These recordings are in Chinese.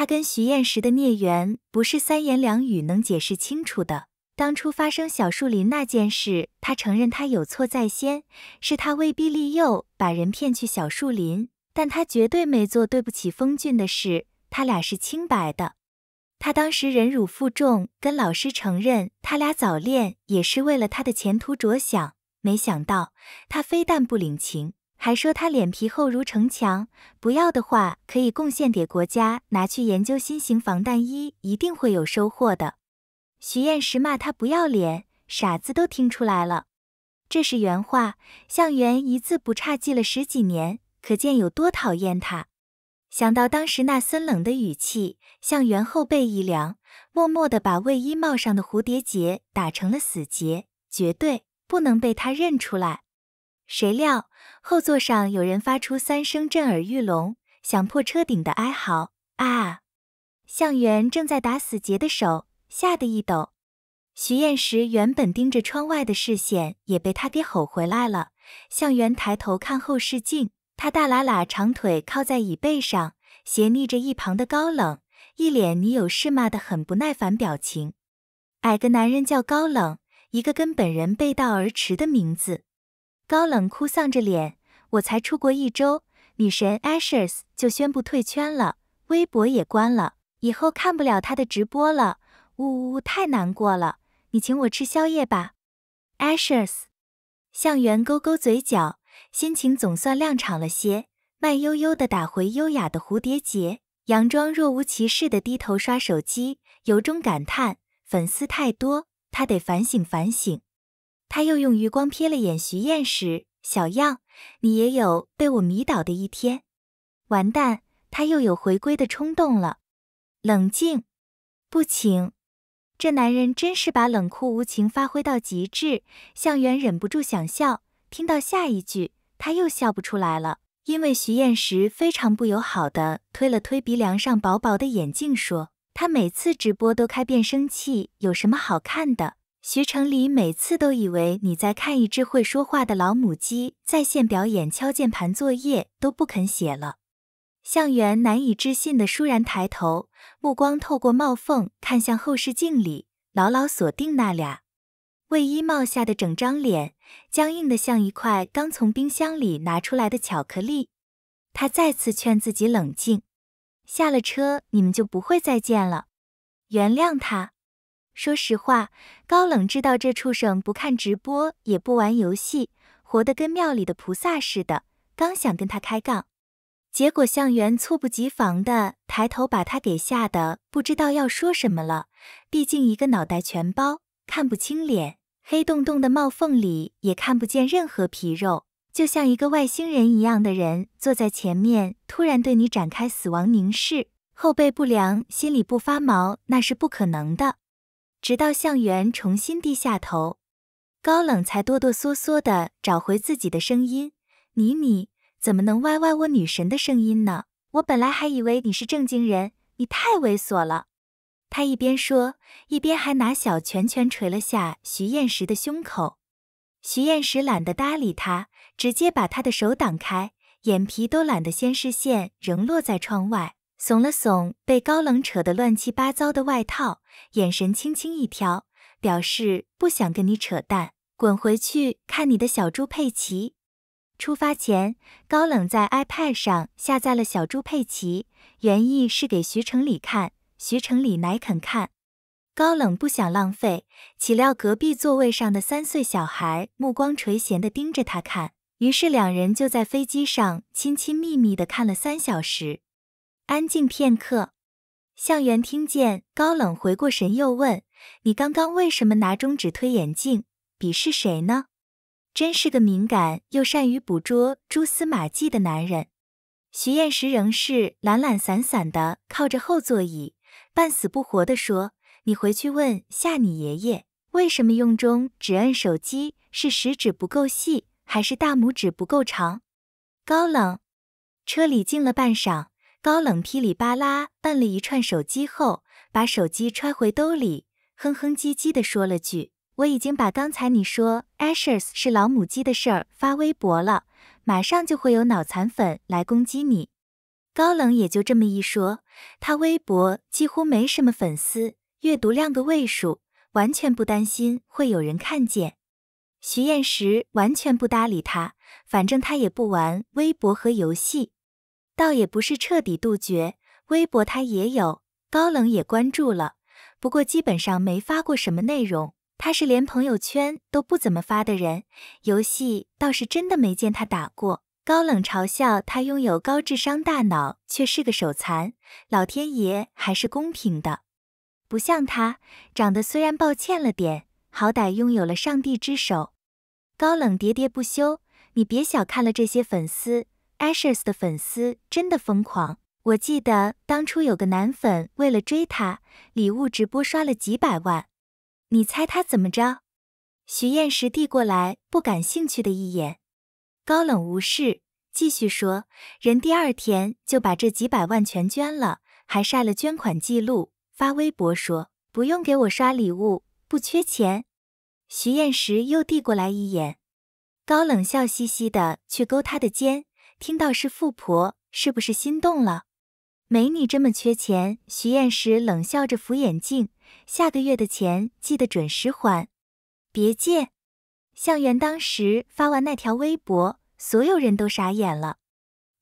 他跟徐燕时的孽缘不是三言两语能解释清楚的。当初发生小树林那件事，他承认他有错在先，是他威逼利诱把人骗去小树林，但他绝对没做对不起风俊的事，他俩是清白的。他当时忍辱负重跟老师承认他俩早恋，也是为了他的前途着想，没想到他非但不领情。还说他脸皮厚如城墙，不要的话可以贡献给国家，拿去研究新型防弹衣，一定会有收获的。徐燕时骂他不要脸，傻子都听出来了。这是原话，向元一字不差记了十几年，可见有多讨厌他。想到当时那森冷的语气，向元后背一凉，默默地把卫衣帽上的蝴蝶结打成了死结，绝对不能被他认出来。谁料。后座上有人发出三声震耳欲聋、响破车顶的哀嚎啊！向远正在打死结的手吓得一抖。徐燕石原本盯着窗外的视线也被他给吼回来了。向元抬头看后视镜，他大喇喇长腿靠在椅背上，斜睨着一旁的高冷，一脸你有事骂的很不耐烦表情。矮个男人叫高冷，一个跟本人背道而驰的名字。高冷哭丧着脸。我才出国一周，女神 Ashes 就宣布退圈了，微博也关了，以后看不了她的直播了。呜呜，呜，太难过了。你请我吃宵夜吧，Ashes。向远勾勾嘴角，心情总算亮场了些，慢悠悠地打回优雅的蝴蝶结，佯装若无其事地低头刷手机，由衷感叹粉丝太多，他得反省反省。他又用余光瞥了眼徐燕时。小样，你也有被我迷倒的一天。完蛋，他又有回归的冲动了。冷静，不请。这男人真是把冷酷无情发挥到极致。向远忍不住想笑，听到下一句，他又笑不出来了，因为徐燕时非常不友好的推了推鼻梁上薄薄的眼镜，说：“他每次直播都开变声器，有什么好看的？”徐成礼每次都以为你在看一只会说话的老母鸡在线表演敲键盘作业都不肯写了。向远难以置信的倏然抬头，目光透过帽缝看向后视镜里，牢牢锁定那俩卫衣帽下的整张脸，僵硬的像一块刚从冰箱里拿出来的巧克力。他再次劝自己冷静，下了车你们就不会再见了，原谅他。说实话，高冷知道这畜生不看直播也不玩游戏，活得跟庙里的菩萨似的。刚想跟他开杠，结果向远猝不及防的抬头，把他给吓得不知道要说什么了。毕竟一个脑袋全包，看不清脸，黑洞洞的帽缝里也看不见任何皮肉，就像一个外星人一样的人坐在前面，突然对你展开死亡凝视，后背不凉，心里不发毛那是不可能的。直到向远重新低下头，高冷才哆哆嗦嗦地找回自己的声音：“你你怎么能歪歪我女神的声音呢？我本来还以为你是正经人，你太猥琐了。”他一边说，一边还拿小拳拳捶了下徐燕石的胸口。徐燕石懒得搭理他，直接把他的手挡开，眼皮都懒得先视线仍落在窗外。耸了耸被高冷扯得乱七八糟的外套，眼神轻轻一挑，表示不想跟你扯淡，滚回去看你的小猪佩奇。出发前，高冷在 iPad 上下载了小猪佩奇，原意是给徐成礼看，徐成礼乃肯看。高冷不想浪费，岂料隔壁座位上的三岁小孩目光垂涎的盯着他看，于是两人就在飞机上亲亲密密的看了三小时。安静片刻，向远听见高冷回过神，又问：“你刚刚为什么拿中指推眼镜？鄙视谁呢？”真是个敏感又善于捕捉蛛丝马迹的男人。徐燕石仍是懒懒散散的靠着后座椅，半死不活的说：“你回去问下你爷爷，为什么用中指摁手机？是食指不够细，还是大拇指不够长？”高冷，车里静了半晌。高冷噼里啪啦按了一串手机后，把手机揣回兜里，哼哼唧唧地说了句：“我已经把刚才你说 Ashers 是老母鸡的事儿发微博了，马上就会有脑残粉来攻击你。”高冷也就这么一说，他微博几乎没什么粉丝，阅读量个位数，完全不担心会有人看见。徐彦时完全不搭理他，反正他也不玩微博和游戏。倒也不是彻底杜绝，微博他也有，高冷也关注了，不过基本上没发过什么内容。他是连朋友圈都不怎么发的人，游戏倒是真的没见他打过。高冷嘲笑他拥有高智商大脑，却是个手残。老天爷还是公平的，不像他，长得虽然抱歉了点，好歹拥有了上帝之手。高冷喋喋不休，你别小看了这些粉丝。Ashes 的粉丝真的疯狂，我记得当初有个男粉为了追她，礼物直播刷了几百万，你猜他怎么着？徐燕石递过来，不感兴趣的一眼，高冷无视，继续说，人第二天就把这几百万全捐了，还晒了捐款记录，发微博说不用给我刷礼物，不缺钱。徐燕石又递过来一眼，高冷笑嘻嘻的去勾他的肩。听到是富婆，是不是心动了？没你这么缺钱。徐燕时冷笑着扶眼镜，下个月的钱记得准时还，别借。向远当时发完那条微博，所有人都傻眼了。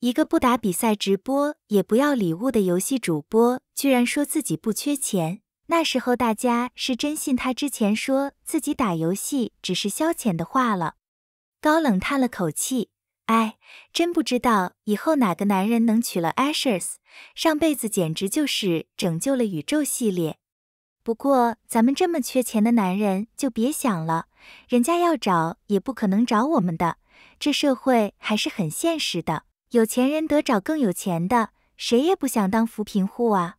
一个不打比赛、直播也不要礼物的游戏主播，居然说自己不缺钱。那时候大家是真信他之前说自己打游戏只是消遣的话了。高冷叹了口气。哎，真不知道以后哪个男人能娶了 Ashes，上辈子简直就是拯救了宇宙系列。不过咱们这么缺钱的男人就别想了，人家要找也不可能找我们的。这社会还是很现实的，有钱人得找更有钱的，谁也不想当扶贫户啊。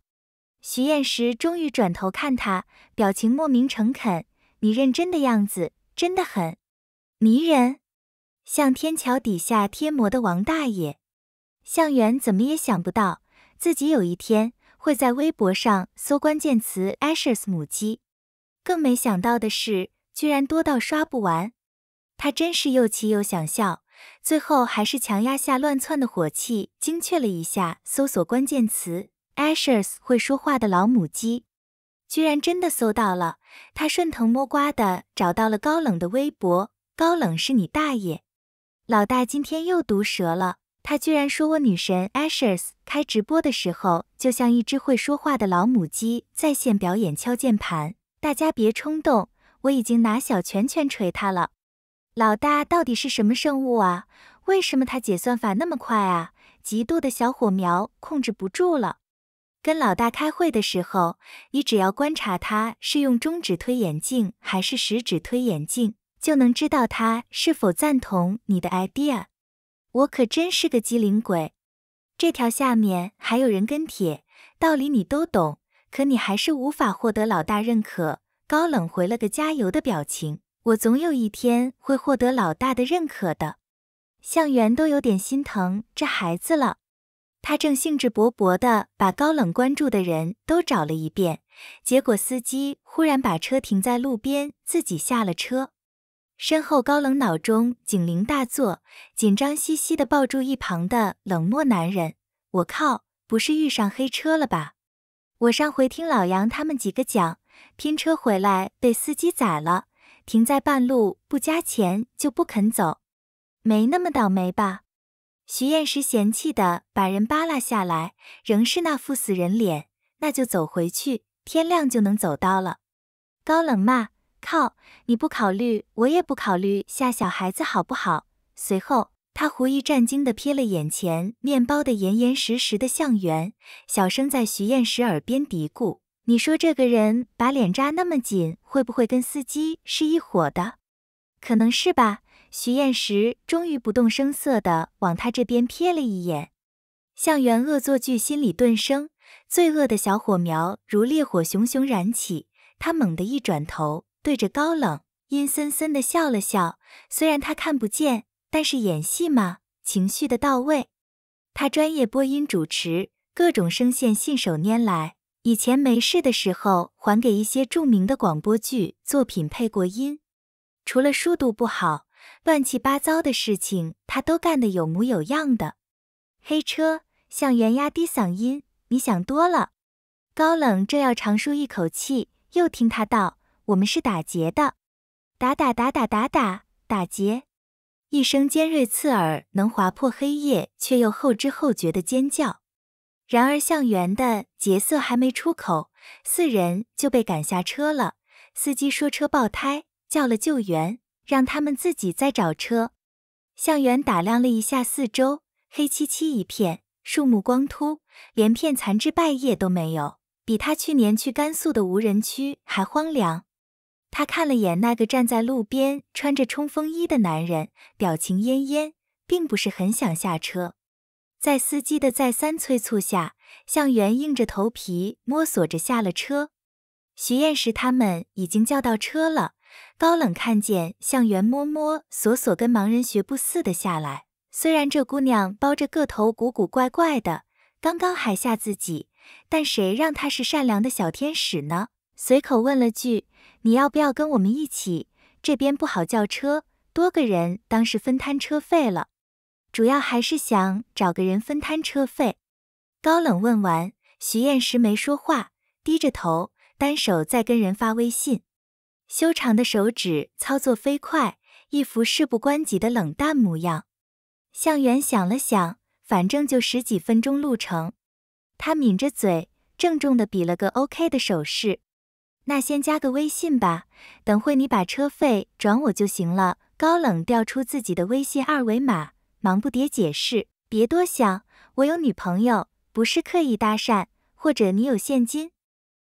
徐燕石终于转头看他，表情莫名诚恳，你认真的样子真的很迷人。像天桥底下贴膜的王大爷，向远怎么也想不到自己有一天会在微博上搜关键词 Ashes 母鸡，更没想到的是，居然多到刷不完。他真是又气又想笑，最后还是强压下乱窜的火气，精确了一下搜索关键词 Ashes 会说话的老母鸡，居然真的搜到了。他顺藤摸瓜的找到了高冷的微博，高冷是你大爷。老大今天又毒舌了，他居然说我女神 Ashes 开直播的时候就像一只会说话的老母鸡，在线表演敲键盘。大家别冲动，我已经拿小拳拳捶他了。老大到底是什么生物啊？为什么他解算法那么快啊？极度的小火苗控制不住了。跟老大开会的时候，你只要观察他是用中指推眼镜还是食指推眼镜。就能知道他是否赞同你的 idea。我可真是个机灵鬼。这条下面还有人跟帖，道理你都懂，可你还是无法获得老大认可。高冷回了个加油的表情。我总有一天会获得老大的认可的。向元都有点心疼这孩子了。他正兴致勃勃地把高冷关注的人都找了一遍，结果司机忽然把车停在路边，自己下了车。身后高冷脑中警铃大作，紧张兮兮的抱住一旁的冷漠男人。我靠，不是遇上黑车了吧？我上回听老杨他们几个讲，拼车回来被司机宰了，停在半路不加钱就不肯走。没那么倒霉吧？徐燕石嫌弃的把人扒拉下来，仍是那副死人脸。那就走回去，天亮就能走到了。高冷骂。靠！你不考虑，我也不考虑下小孩子好不好？随后，他狐疑战惊地瞥了眼前面包的严严实实的向远，小声在徐燕石耳边嘀咕：“你说这个人把脸扎那么紧，会不会跟司机是一伙的？可能是吧。”徐燕石终于不动声色地往他这边瞥了一眼，向远恶作剧心里顿生罪恶的小火苗，如烈火熊熊燃起。他猛地一转头。对着高冷阴森森地笑了笑，虽然他看不见，但是演戏嘛，情绪的到位。他专业播音主持，各种声线信手拈来。以前没事的时候，还给一些著名的广播剧作品配过音。除了书读不好，乱七八糟的事情他都干得有模有样的。黑车向原压低嗓音：“你想多了。”高冷正要长舒一口气，又听他道。我们是打劫的，打打打打打打打劫！一声尖锐刺耳，能划破黑夜，却又后知后觉的尖叫。然而向远的劫色还没出口，四人就被赶下车了。司机说车爆胎，叫了救援，让他们自己再找车。向远打量了一下四周，黑漆漆一片，树木光秃，连片残枝败叶都没有，比他去年去甘肃的无人区还荒凉。他看了眼那个站在路边穿着冲锋衣的男人，表情恹恹，并不是很想下车。在司机的再三催促下，向远硬着头皮摸索着下了车。徐燕时他们已经叫到车了。高冷看见向元摸摸索索跟盲人学步似的下来，虽然这姑娘包着个头古古怪怪的，刚刚还吓自己，但谁让她是善良的小天使呢？随口问了句：“你要不要跟我们一起？这边不好叫车，多个人当是分摊车费了。主要还是想找个人分摊车费。”高冷问完，徐燕石没说话，低着头，单手在跟人发微信，修长的手指操作飞快，一副事不关己的冷淡模样。向远想了想，反正就十几分钟路程，他抿着嘴，郑重的比了个 OK 的手势。那先加个微信吧，等会你把车费转我就行了。高冷调出自己的微信二维码，忙不迭解释，别多想，我有女朋友，不是刻意搭讪。或者你有现金？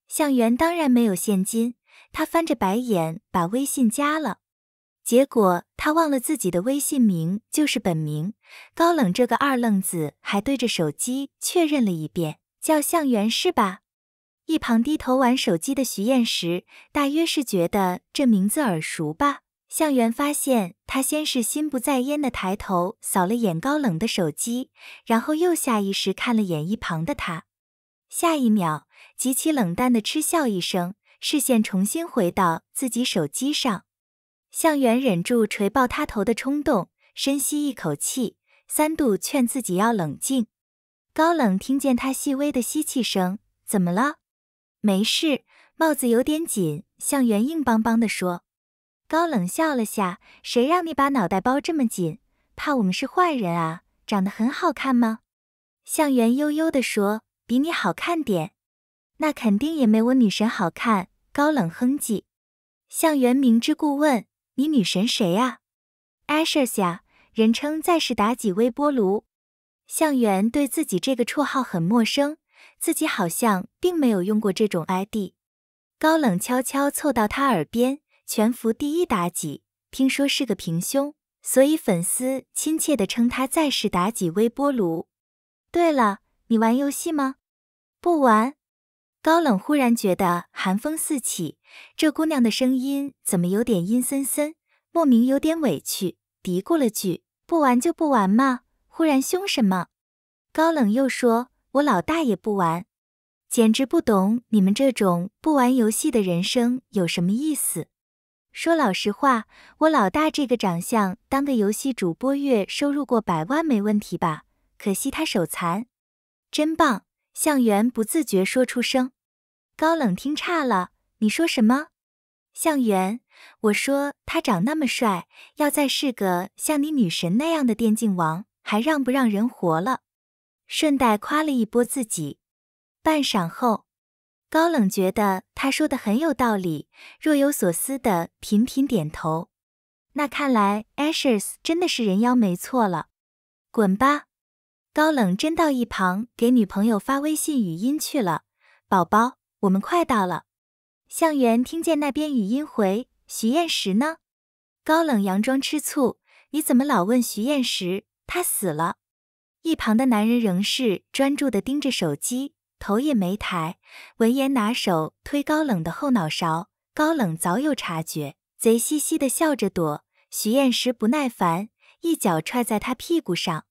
向元当然没有现金，他翻着白眼把微信加了，结果他忘了自己的微信名就是本名。高冷这个二愣子还对着手机确认了一遍，叫向元是吧？一旁低头玩手机的徐燕时，大约是觉得这名字耳熟吧。向远发现他先是心不在焉的抬头扫了眼高冷的手机，然后又下意识看了眼一旁的他，下一秒极其冷淡的嗤笑一声，视线重新回到自己手机上。向远忍住锤爆他头的冲动，深吸一口气，三度劝自己要冷静。高冷听见他细微的吸气声，怎么了？没事，帽子有点紧。向远硬邦邦地说。高冷笑了下，谁让你把脑袋包这么紧？怕我们是坏人啊？长得很好看吗？向远悠悠地说，比你好看点。那肯定也没我女神好看。高冷哼唧。向远明知故问，你女神谁啊？Ashes 呀，人称再世妲己微波炉。向远对自己这个绰号很陌生。自己好像并没有用过这种 ID，高冷悄悄凑到他耳边，全服第一妲己，听说是个平胸，所以粉丝亲切的称她“再世妲己微波炉”。对了，你玩游戏吗？不玩。高冷忽然觉得寒风四起，这姑娘的声音怎么有点阴森森，莫名有点委屈，嘀咕了句：“不玩就不玩嘛，忽然凶什么？”高冷又说。我老大也不玩，简直不懂你们这种不玩游戏的人生有什么意思。说老实话，我老大这个长相，当个游戏主播月收入过百万没问题吧？可惜他手残。真棒，向元不自觉说出声。高冷听差了，你说什么？向元，我说他长那么帅，要再是个像你女神那样的电竞王，还让不让人活了？顺带夸了一波自己，半晌后，高冷觉得他说的很有道理，若有所思的频频点头。那看来 Ashes 真的是人妖没错了，滚吧！高冷真到一旁给女朋友发微信语音去了。宝宝，我们快到了。向远听见那边语音回，徐燕石呢？高冷佯装吃醋，你怎么老问徐燕石？他死了。一旁的男人仍是专注地盯着手机，头也没抬。闻言，拿手推高冷的后脑勺，高冷早有察觉，贼兮兮地笑着躲。许燕时不耐烦，一脚踹在他屁股上，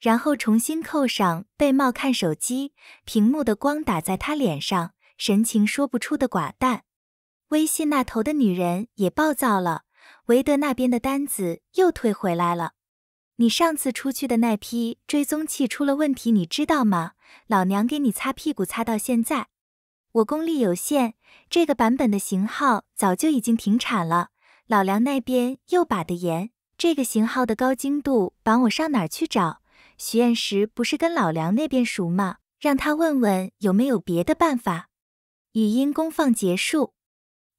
然后重新扣上被帽看手机。屏幕的光打在他脸上，神情说不出的寡淡。微信那头的女人也暴躁了，韦德那边的单子又退回来了。你上次出去的那批追踪器出了问题，你知道吗？老娘给你擦屁股擦到现在，我功力有限，这个版本的型号早就已经停产了。老梁那边又把的严，这个型号的高精度版我上哪儿去找？许愿石不是跟老梁那边熟吗？让他问问有没有别的办法。语音功放结束。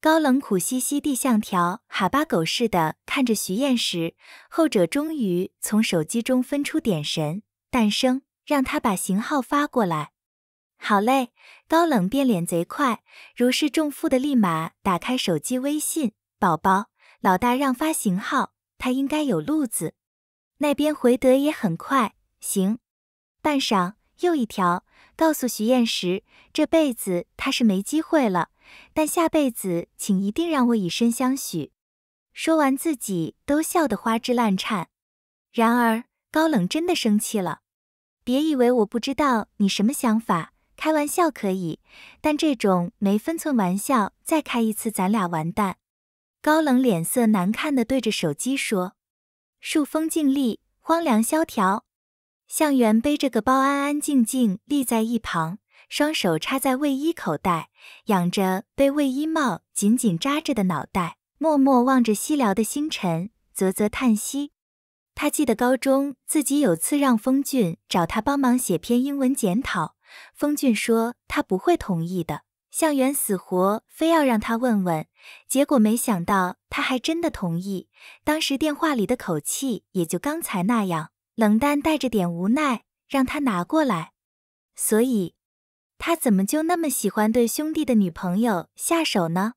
高冷苦兮兮地像条哈巴狗似的看着徐燕时，后者终于从手机中分出点神，诞生让他把型号发过来。好嘞，高冷变脸贼快，如释重负的立马打开手机微信。宝宝，老大让发型号，他应该有路子。那边回得也很快，行。半晌，又一条，告诉徐燕时，这辈子他是没机会了。但下辈子，请一定让我以身相许。说完，自己都笑得花枝乱颤。然而，高冷真的生气了。别以为我不知道你什么想法。开玩笑可以，但这种没分寸玩笑再开一次，咱俩完蛋。高冷脸色难看的对着手机说：“树风静立，荒凉萧条。”向远背着个包，安安静静立在一旁。双手插在卫衣口袋，仰着被卫衣帽紧紧扎着的脑袋，默默望着西辽的星辰，啧啧叹息。他记得高中自己有次让风俊找他帮忙写篇英文检讨，风俊说他不会同意的。向远死活非要让他问问，结果没想到他还真的同意。当时电话里的口气也就刚才那样，冷淡带着点无奈，让他拿过来。所以。他怎么就那么喜欢对兄弟的女朋友下手呢？